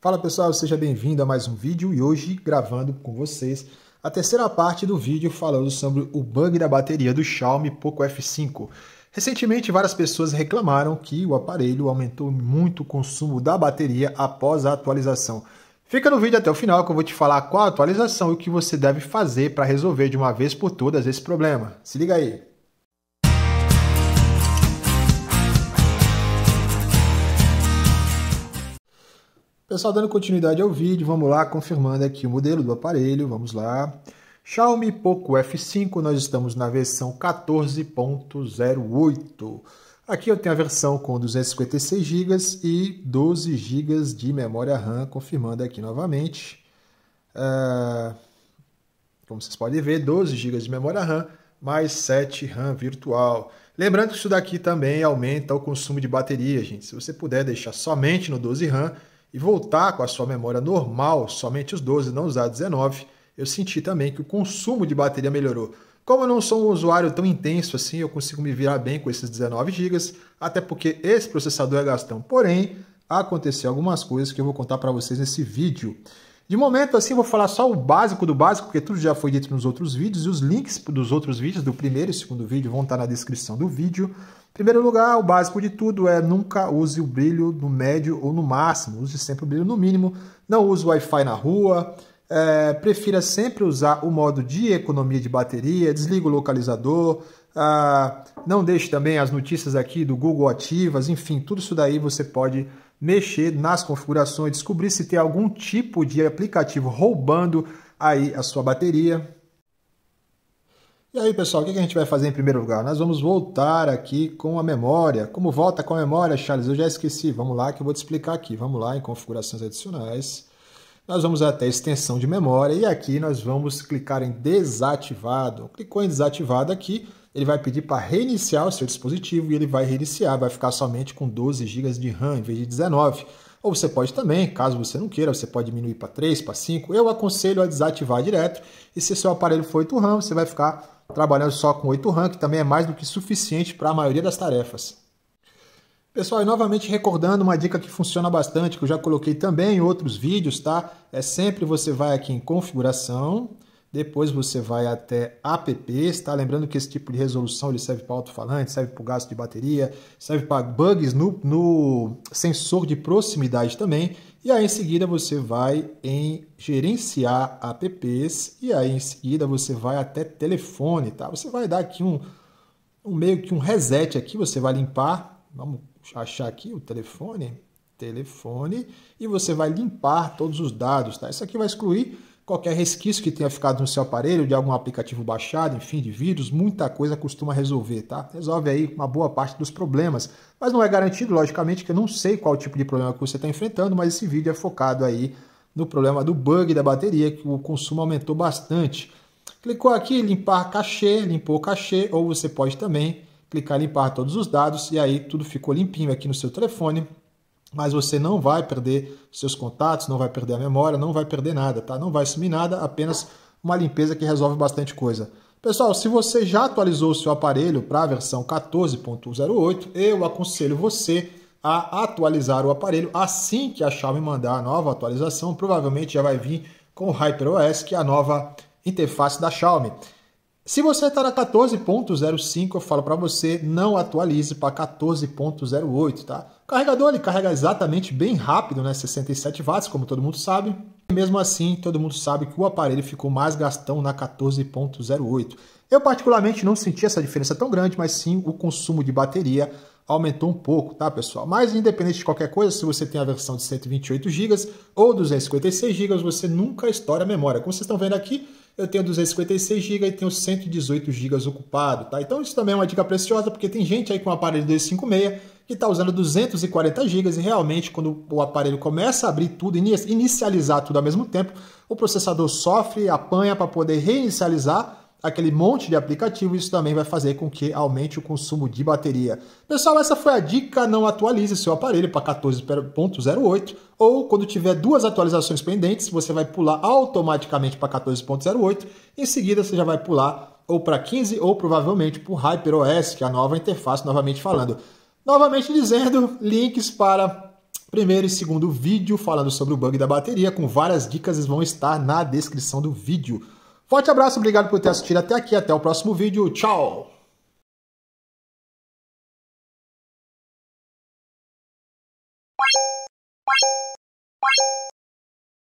Fala pessoal, seja bem-vindo a mais um vídeo e hoje gravando com vocês a terceira parte do vídeo falando sobre o bug da bateria do Xiaomi Poco F5. Recentemente, várias pessoas reclamaram que o aparelho aumentou muito o consumo da bateria após a atualização. Fica no vídeo até o final que eu vou te falar qual a atualização e o que você deve fazer para resolver de uma vez por todas esse problema. Se liga aí! Pessoal, dando continuidade ao vídeo, vamos lá, confirmando aqui o modelo do aparelho, vamos lá. Xiaomi Poco F5, nós estamos na versão 14.08. Aqui eu tenho a versão com 256 GB e 12 GB de memória RAM, confirmando aqui novamente. Ah, como vocês podem ver, 12 GB de memória RAM mais 7 RAM virtual. Lembrando que isso daqui também aumenta o consumo de bateria, gente. Se você puder deixar somente no 12 RAM, e voltar com a sua memória normal, somente os 12, não usar 19, eu senti também que o consumo de bateria melhorou. Como eu não sou um usuário tão intenso assim, eu consigo me virar bem com esses 19 GB, até porque esse processador é gastão. Porém, aconteceu algumas coisas que eu vou contar para vocês nesse vídeo. De momento, assim, vou falar só o básico do básico, porque tudo já foi dito nos outros vídeos, e os links dos outros vídeos, do primeiro e segundo vídeo, vão estar tá na descrição do vídeo. Primeiro lugar, o básico de tudo é nunca use o brilho no médio ou no máximo, use sempre o brilho no mínimo, não use o Wi-Fi na rua, é, prefira sempre usar o modo de economia de bateria, desliga o localizador, ah, não deixe também as notícias aqui do Google ativas, enfim, tudo isso daí você pode mexer nas configurações, descobrir se tem algum tipo de aplicativo roubando aí a sua bateria, e aí, pessoal, o que a gente vai fazer em primeiro lugar? Nós vamos voltar aqui com a memória. Como volta com a memória, Charles? Eu já esqueci. Vamos lá que eu vou te explicar aqui. Vamos lá em configurações adicionais. Nós vamos até extensão de memória e aqui nós vamos clicar em desativado. Clicou em desativado aqui, ele vai pedir para reiniciar o seu dispositivo e ele vai reiniciar, vai ficar somente com 12 GB de RAM em vez de 19 ou você pode também, caso você não queira, você pode diminuir para 3, para 5. Eu aconselho a desativar direto. E se seu aparelho for 8 RAM, você vai ficar trabalhando só com 8 RAM, que também é mais do que suficiente para a maioria das tarefas. Pessoal, e novamente recordando uma dica que funciona bastante, que eu já coloquei também em outros vídeos, tá? É sempre você vai aqui em configuração, depois você vai até apps, tá? Lembrando que esse tipo de resolução ele serve para alto-falante, serve para o gasto de bateria, serve para bugs no, no sensor de proximidade também. E aí em seguida você vai em gerenciar apps e aí em seguida você vai até telefone, tá? Você vai dar aqui um, um meio que um reset aqui, você vai limpar, vamos achar aqui o telefone, telefone e você vai limpar todos os dados, tá? Isso aqui vai excluir Qualquer resquício que tenha ficado no seu aparelho, de algum aplicativo baixado, enfim, de vírus, muita coisa costuma resolver, tá? Resolve aí uma boa parte dos problemas. Mas não é garantido, logicamente, que eu não sei qual tipo de problema que você está enfrentando, mas esse vídeo é focado aí no problema do bug da bateria, que o consumo aumentou bastante. Clicou aqui, limpar cachê, limpou o cachê, ou você pode também clicar em limpar todos os dados e aí tudo ficou limpinho aqui no seu telefone mas você não vai perder seus contatos, não vai perder a memória, não vai perder nada, tá? Não vai sumir nada, apenas uma limpeza que resolve bastante coisa. Pessoal, se você já atualizou o seu aparelho para a versão 14.08, eu aconselho você a atualizar o aparelho assim que a Xiaomi mandar a nova atualização, provavelmente já vai vir com o HyperOS, que é a nova interface da Xiaomi. Se você está na 14.05, eu falo para você, não atualize para 14.08, tá? O carregador ele carrega exatamente bem rápido, né? 67 watts, como todo mundo sabe. E mesmo assim, todo mundo sabe que o aparelho ficou mais gastão na 14.08. Eu particularmente não senti essa diferença tão grande, mas sim o consumo de bateria aumentou um pouco, tá, pessoal? Mas independente de qualquer coisa, se você tem a versão de 128 GB ou 256 GB, você nunca estoura a memória. Como vocês estão vendo aqui, eu tenho 256 GB e tenho 118 GB ocupado, tá? Então isso também é uma dica preciosa, porque tem gente aí com um aparelho 256 que está usando 240 GB e realmente quando o aparelho começa a abrir tudo, inicializar tudo ao mesmo tempo, o processador sofre, apanha para poder reinicializar aquele monte de aplicativo, isso também vai fazer com que aumente o consumo de bateria. Pessoal, essa foi a dica, não atualize seu aparelho para 14.08 ou quando tiver duas atualizações pendentes, você vai pular automaticamente para 14.08, em seguida você já vai pular ou para 15 ou provavelmente para o HyperOS, que é a nova interface, novamente falando. Novamente dizendo, links para primeiro e segundo vídeo falando sobre o bug da bateria, com várias dicas vão estar na descrição do vídeo. Forte abraço, obrigado por ter assistido até aqui, até o próximo vídeo, tchau!